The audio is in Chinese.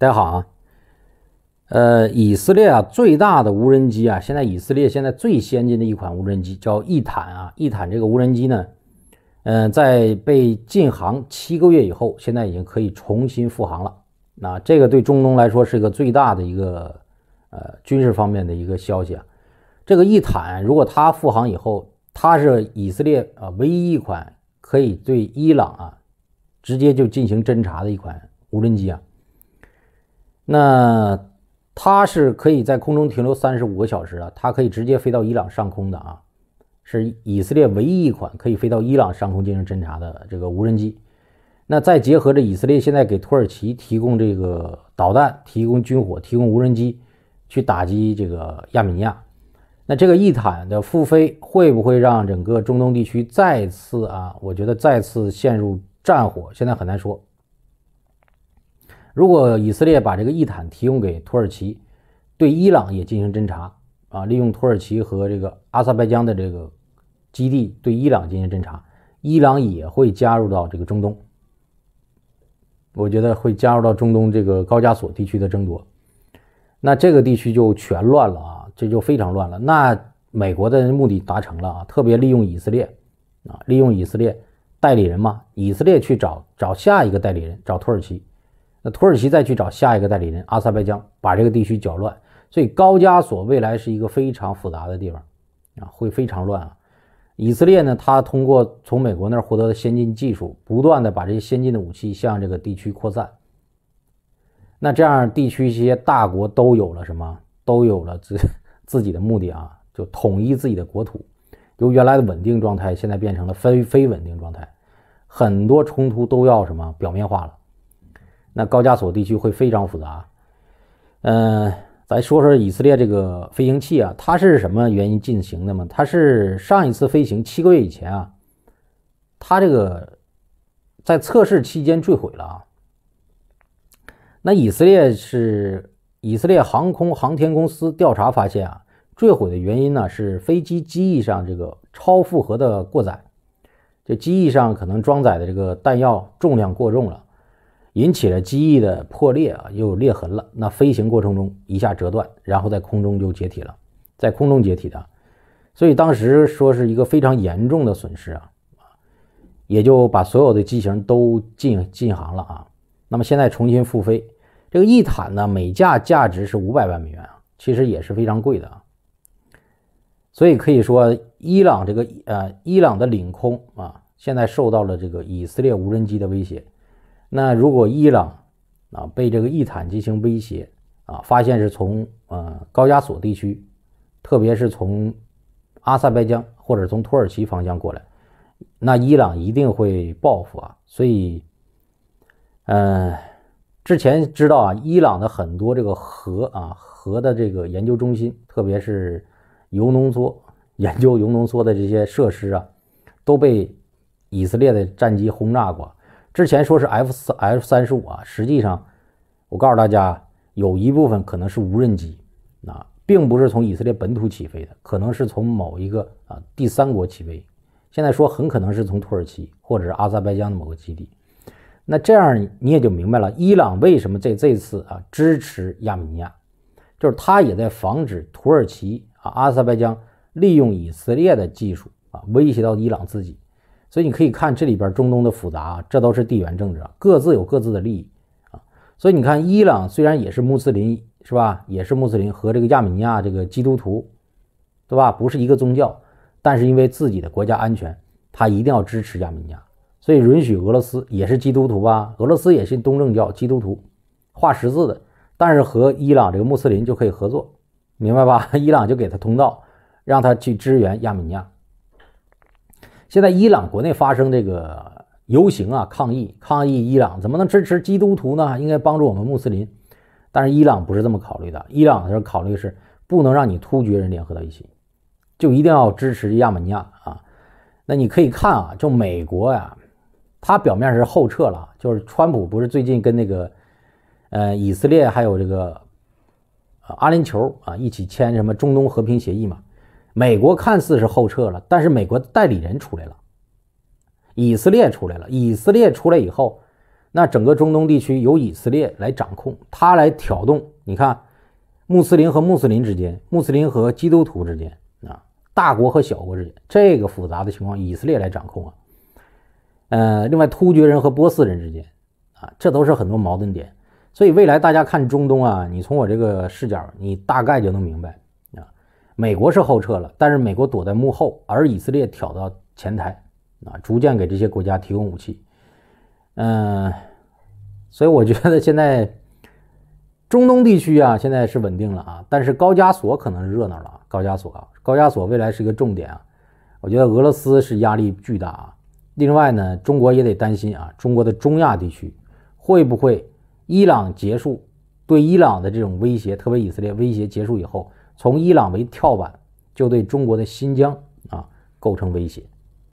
大家好啊，呃，以色列啊，最大的无人机啊，现在以色列现在最先进的一款无人机叫“翼坦”啊，“翼坦”这个无人机呢，嗯，在被禁航七个月以后，现在已经可以重新复航了。那这个对中东来说是一个最大的一个呃军事方面的一个消息啊。这个“翼坦”如果它复航以后，它是以色列啊唯一一款可以对伊朗啊直接就进行侦查的一款无人机啊。那它是可以在空中停留三十五个小时啊，它可以直接飞到伊朗上空的啊，是以色列唯一一款可以飞到伊朗上空进行侦察的这个无人机。那再结合着以色列现在给土耳其提供这个导弹、提供军火、提供无人机，去打击这个亚美尼亚，那这个一坦的复飞会不会让整个中东地区再次啊？我觉得再次陷入战火，现在很难说。如果以色列把这个伊坦提供给土耳其，对伊朗也进行侦查啊，利用土耳其和这个阿塞拜疆的这个基地对伊朗进行侦查，伊朗也会加入到这个中东，我觉得会加入到中东这个高加索地区的争夺，那这个地区就全乱了啊，这就非常乱了。那美国的目的达成了啊，特别利用以色列啊，利用以色列代理人嘛，以色列去找找下一个代理人，找土耳其。那土耳其再去找下一个代理人，阿塞拜疆把这个地区搅乱，所以高加索未来是一个非常复杂的地方啊，会非常乱啊。以色列呢，它通过从美国那儿获得的先进技术，不断的把这些先进的武器向这个地区扩散。那这样地区一些大国都有了什么？都有了自 自己的目的啊，就统一自己的国土，由原来的稳定状态，现在变成了非非稳定状态，很多冲突都要什么表面化了。那高加索地区会非常复杂，嗯，咱说说以色列这个飞行器啊，它是什么原因进行的吗？它是上一次飞行七个月以前啊，它这个在测试期间坠毁了啊。那以色列是以色列航空航天公司调查发现啊，坠毁的原因呢是飞机机翼上这个超负荷的过载，这机翼上可能装载的这个弹药重量过重了。引起了机翼的破裂啊，又有裂痕了。那飞行过程中一下折断，然后在空中就解体了，在空中解体的。所以当时说是一个非常严重的损失啊，也就把所有的机型都禁禁航了啊。那么现在重新复飞，这个翼毯呢，每架价值是五百万美元啊，其实也是非常贵的啊。所以可以说，伊朗这个呃，伊朗的领空啊，现在受到了这个以色列无人机的威胁。那如果伊朗啊被这个伊坦进行威胁啊，发现是从呃高加索地区，特别是从阿塞拜疆或者从土耳其方向过来，那伊朗一定会报复啊。所以，呃，之前知道啊，伊朗的很多这个核啊核的这个研究中心，特别是铀浓缩 研究铀浓缩的这些设施啊，都被以色列的战机轰炸过。之前说是 F 三 F 三十五啊，实际上我告诉大家，有一部分可能是无人机，啊，并不是从以色列本土起飞的，可能是从某一个啊第三国起飞。现在说很可能是从土耳其或者是阿塞拜疆的某个基地。那这样你也就明白了，伊朗为什么在这次啊支持亚美尼亚，就是他也在防止土耳其啊阿塞拜疆利用以色列的技术啊威胁到伊朗自己。所以你可以看这里边中东的复杂这都是地缘政治啊，各自有各自的利益啊。所以你看，伊朗虽然也是穆斯林，是吧？也是穆斯林和这个亚美尼亚这个基督徒，对吧？不是一个宗教，但是因为自己的国家安全，他一定要支持亚美尼亚，所以允许俄罗斯也是基督徒吧？俄罗斯也信东正教，基督徒，画十字的，但是和伊朗这个穆斯林就可以合作，明白吧？伊朗就给他通道，让他去支援亚美尼亚。现在伊朗国内发生这个游行啊，抗议，抗议伊朗怎么能支持基督徒呢？应该帮助我们穆斯林，但是伊朗不是这么考虑的。伊朗是考虑是不能让你突厥人联合到一起，就一定要支持亚美尼亚啊。那你可以看啊，就美国呀，它表面是后撤了，就是川普不是最近跟那个，呃，以色列还有这个，阿联酋啊一起签什么中东和平协议嘛。美国看似是后撤了，但是美国代理人出来了，以色列出来了。以色列出来以后，那整个中东地区由以色列来掌控，他来挑动。你看，穆斯林和穆斯林之间，穆斯林和基督徒之间啊，大国和小国之间，这个复杂的情况，以色列来掌控啊。呃，另外，突厥人和波斯人之间啊，这都是很多矛盾点。所以，未来大家看中东啊，你从我这个视角，你大概就能明白。美国是后撤了，但是美国躲在幕后，而以色列挑到前台，啊，逐渐给这些国家提供武器，嗯，所以我觉得现在中东地区啊，现在是稳定了啊，但是高加索可能热闹了啊，高加索啊，高加索未来是一个重点啊，我觉得俄罗斯是压力巨大啊，另外呢，中国也得担心啊，中国的中亚地区会不会伊朗结束对伊朗的这种威胁，特别以色列威胁结束以后。从伊朗为跳板，就对中国的新疆啊构成威胁。